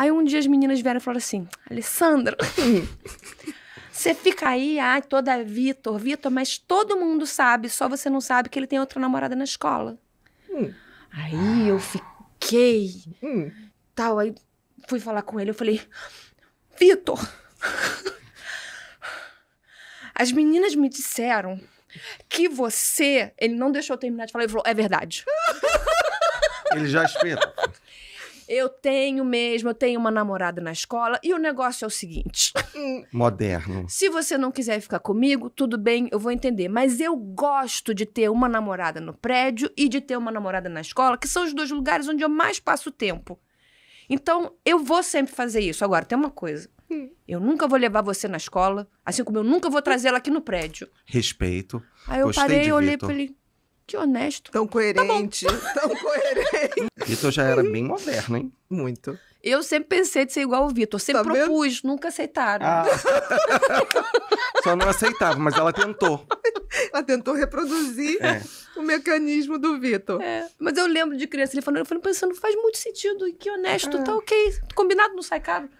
Aí um dia as meninas vieram e falaram assim: Alessandra, você fica aí, ai, toda Vitor, Vitor, mas todo mundo sabe, só você não sabe que ele tem outra namorada na escola. Hum. Aí eu fiquei. Hum. Tal, aí fui falar com ele, eu falei: Vitor, as meninas me disseram que você. Ele não deixou eu terminar de falar, ele falou: é verdade. Ele já espeta. Eu tenho mesmo, eu tenho uma namorada na escola e o negócio é o seguinte. Moderno. Se você não quiser ficar comigo, tudo bem, eu vou entender. Mas eu gosto de ter uma namorada no prédio e de ter uma namorada na escola, que são os dois lugares onde eu mais passo tempo. Então, eu vou sempre fazer isso. Agora, tem uma coisa. Hum. Eu nunca vou levar você na escola, assim como eu nunca vou trazê-la aqui no prédio. Respeito. Aí eu Gostei parei, olhei para ele que honesto. Tão tá coerente, tá tão coerente. Vitor já era bem moderno, hein? Muito. Eu sempre pensei de ser igual ao Vitor. Sempre tá propus, vendo? nunca aceitaram. Ah. Só não aceitava, mas ela tentou. Ela tentou reproduzir é. o mecanismo do Vitor. É. Mas eu lembro de criança, ele falando, eu falei, pensando, faz muito sentido, que honesto, é. tá ok. Combinado, não sai caro.